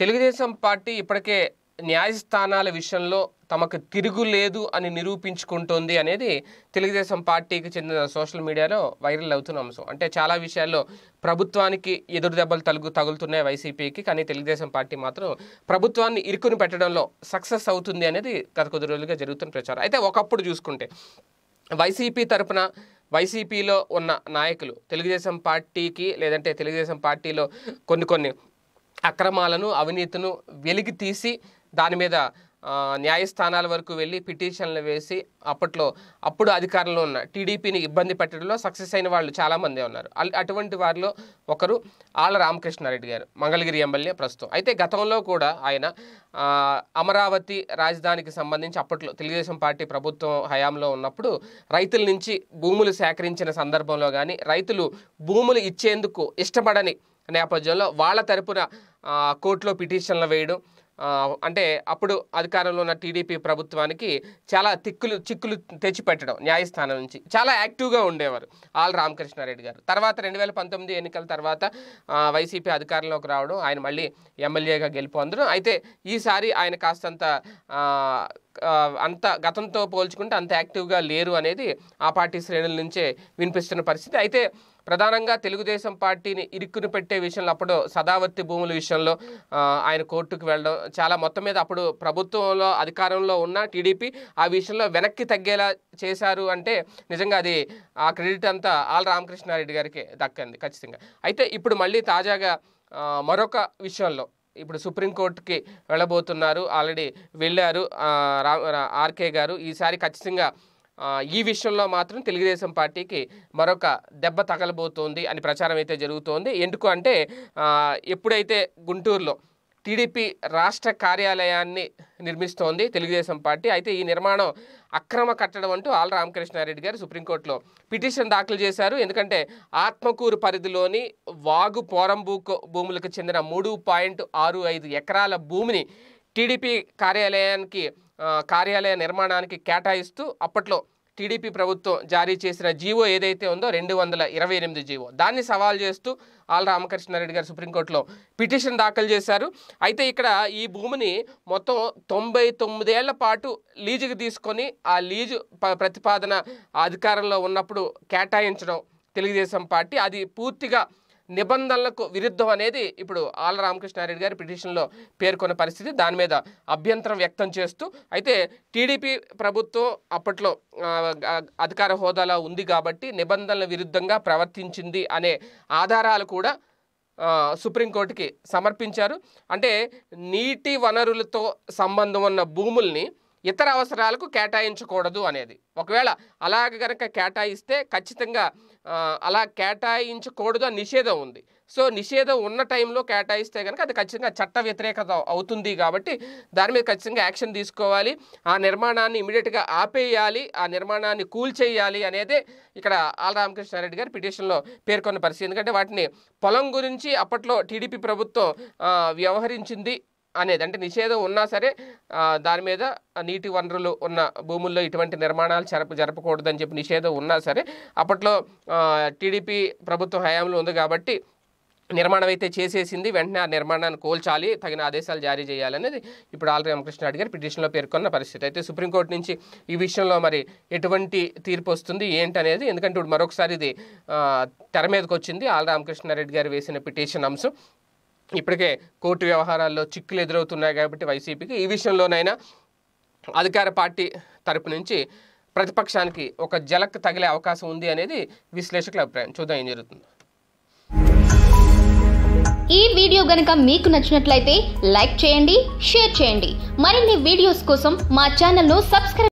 Telugu Desam party ఇప్పటికే న్యాయస్థానాల విషయంలో తమకు తిరుగులేదు అని నిరూపించుకుంటోంది అనేది తెలుగుదేశం పార్టీకి చెందిన సోషల్ మీడియాలో వైరల్ అవుతున్న అంశం అంటే చాలా విషయాల్లో ప్రభుత్వానికి ఎదురు దెబ్బలు తలుగు తగులుతున్నాయి వైసీపీకి కానీ తెలుగుదేశం పార్టీ మాత్రం ప్రభుత్వాన్ని ఇరుకుని పెట్టడంలో సక్సెస్ అవుతుంది అనేది గత కొద్ది రోజులుగా జరుగుతున్న ప్రచారం అయితే ఒకప్పుడు చూసుకుంటే వైసీపీ తరపున వైసీపీలో ఉన్న నాయకులు తెలుగుదేశం పార్టీకి లేదంటే తెలుగుదేశం పార్టీలో కొన్ని కొన్ని అక్రమాలను అవినీతిను వెలికి తీసి దాని మీద న్యాయస్థానాల వరకు వెళ్ళి పిటిషన్లు వేసి అప్పట్లో అప్పుడు అధికారంలో ఉన్న టీడీపీని ఇబ్బంది పెట్టడంలో సక్సెస్ అయిన వాళ్ళు చాలామంది ఉన్నారు అటువంటి వారిలో ఒకరు ఆళ్ళ రామకృష్ణారెడ్డి గారు మంగళగిరి ఎమ్మెల్యే ప్రస్తుతం అయితే గతంలో కూడా ఆయన అమరావతి రాజధానికి సంబంధించి అప్పట్లో తెలుగుదేశం పార్టీ ప్రభుత్వం హయాంలో ఉన్నప్పుడు రైతుల నుంచి భూములు సేకరించిన సందర్భంలో కానీ రైతులు భూములు ఇచ్చేందుకు ఇష్టపడని నేపథ్యంలో వాళ్ళ తరపున కోర్టులో పిటిషన్లు వేయడం అంటే అప్పుడు అధికారంలో ఉన్న టీడీపీ ప్రభుత్వానికి చాలా తిక్కులు చిక్కులు తెచ్చిపెట్టడం న్యాయస్థానం నుంచి చాలా యాక్టివ్గా ఉండేవారు ఆల్ రామకృష్ణారెడ్డి గారు తర్వాత రెండు వేల పంతొమ్మిది ఎన్నికల తర్వాత వైసీపీ అధికారంలోకి రావడం ఆయన మళ్ళీ ఎమ్మెల్యేగా గెలుపొందడం అయితే ఈసారి ఆయన కాస్తంత అంత గతంతో పోల్చుకుంటే అంత యాక్టివ్గా లేరు అనేది ఆ పార్టీ శ్రేణుల నుంచే వినిపిస్తున్న పరిస్థితి అయితే ప్రధానంగా తెలుగుదేశం పార్టీని ఇరుక్కును పెట్టే విషయంలో అప్పుడు సదావర్తి భూముల విషయంలో ఆయన కోర్టుకు వెళ్ళడం చాలా మొత్తం మీద అప్పుడు ప్రభుత్వంలో అధికారంలో ఉన్న టీడీపీ ఆ విషయంలో వెనక్కి తగ్గేలా చేశారు అంటే నిజంగా అది ఆ క్రెడిట్ అంతా ఆల్ రామకృష్ణారెడ్డి గారికి దక్కింది ఖచ్చితంగా అయితే ఇప్పుడు మళ్ళీ తాజాగా మరొక విషయంలో ఇప్పుడు సుప్రీంకోర్టుకి వెళ్ళబోతున్నారు ఆల్రెడీ వెళ్ళారు ఆర్కే గారు ఈసారి ఖచ్చితంగా ఈ విషయంలో మాత్రం తెలుగుదేశం పార్టీకి మరొక దెబ్బ తగలబోతోంది అని ప్రచారం అయితే జరుగుతోంది ఎందుకు అంటే ఎప్పుడైతే గుంటూరులో టీడీపీ రాష్ట్ర కార్యాలయాన్ని నిర్మిస్తోంది తెలుగుదేశం పార్టీ అయితే ఈ నిర్మాణం అక్రమ కట్టడం అంటూ ఆల్ రామకృష్ణారెడ్డి గారు సుప్రీంకోర్టులో పిటిషన్ దాఖలు చేశారు ఎందుకంటే ఆత్మకూరు పరిధిలోని వాగు పోరంబూ భూములకు చెందిన మూడు పాయింట్ ఆరు ఐదు ఎకరాల భూమిని టీడీపీ కార్యాలయానికి కార్యాలయ నిర్మాణానికి కేటాయిస్తూ అప్పట్లో టీడీపీ ప్రభుత్వం జారీ చేసిన జీవో ఏదైతే ఉందో రెండు వందల ఇరవై ఎనిమిది జీవో దాన్ని సవాల్ చేస్తూ ఆల్ రామకృష్ణారెడ్డి గారు సుప్రీంకోర్టులో పిటిషన్ దాఖలు చేశారు అయితే ఇక్కడ ఈ భూమిని మొత్తం తొంభై తొమ్మిదేళ్ల పాటు లీజుకి తీసుకొని ఆ లీజు ప్రతిపాదన అధికారంలో ఉన్నప్పుడు కేటాయించడం తెలుగుదేశం పార్టీ అది పూర్తిగా నిబంధనలకు విరుద్ధం అనేది ఇప్పుడు ఆల రామకృష్ణారెడ్డి గారి పిటిషన్లో పేర్కొన్న పరిస్థితి దాని మీద అభ్యంతరం వ్యక్తం చేస్తూ అయితే టీడీపీ ప్రభుత్వం అప్పట్లో అధికార హోదాలో ఉంది కాబట్టి నిబంధనల విరుద్ధంగా ప్రవర్తించింది అనే ఆధారాలు కూడా సుప్రీంకోర్టుకి సమర్పించారు అంటే నీటి వనరులతో సంబంధం ఉన్న భూముల్ని ఇతర అవసరాలకు కేటాయించకూడదు అనేది ఒకవేళ అలాగ కనుక కేటాయిస్తే ఖచ్చితంగా అలా కేటాయించకూడదు అని నిషేధం ఉంది సో నిషేధం ఉన్న టైంలో కేటాయిస్తే కనుక అది ఖచ్చితంగా చట్ట వ్యతిరేకత అవుతుంది కాబట్టి దాని మీద ఖచ్చితంగా యాక్షన్ తీసుకోవాలి ఆ నిర్మాణాన్ని ఇమీడియట్గా ఆపేయాలి ఆ నిర్మాణాన్ని కూల్చేయాలి అనేది ఇక్కడ ఆల్ రామకృష్ణారెడ్డి గారు పిటిషన్లో పేర్కొన్న పరిస్థితి ఎందుకంటే వాటిని పొలం గురించి అప్పట్లో టీడీపీ ప్రభుత్వం వ్యవహరించింది అనేది అంటే నిషేధం ఉన్నా సరే దాని మీద నీటి వనరులు ఉన్న భూముల్లో ఇటువంటి నిర్మాణాలు జరప జరపకూడదని చెప్పి నిషేధం ఉన్నా సరే అప్పట్లో టీడీపీ ప్రభుత్వం హయాంలో ఉంది కాబట్టి నిర్మాణం అయితే చేసేసింది వెంటనే ఆ నిర్మాణాన్ని కోల్చాలి తగిన ఆదేశాలు జారీ చేయాలనేది ఇప్పుడు ఆల్ రెడ్డి గారు పిటిషన్లో పేర్కొన్న పరిస్థితి అయితే సుప్రీంకోర్టు నుంచి ఈ విషయంలో మరి ఎటువంటి తీర్పు వస్తుంది ఏంటనేది ఎందుకంటే ఇప్పుడు మరొకసారి ఇది తెర మీదకి వచ్చింది ఆల్ రామకృష్ణారెడ్డి గారు వేసిన పిటిషన్ అంశం ఇప్పటికే కోర్టు వ్యవహారాల్లో చిక్కులు ఎదురవుతున్నాయి కాబట్టి వైసీపీకి ఈ విషయంలోనైనా అధికార పార్టీ తరపు నుంచి ప్రతిపక్షానికి ఒక జలక్ తగిలే అవకాశం ఉంది అనేది విశ్లేషకుల అభిప్రాయం చూద్దాం ఏం జరుగుతుంది ఈ వీడియో గనక మీకు నచ్చినట్లయితే లైక్ చేయండి షేర్ చేయండి మరిన్ని వీడియోస్ కోసం మా ఛానల్ను సబ్స్క్రైబ్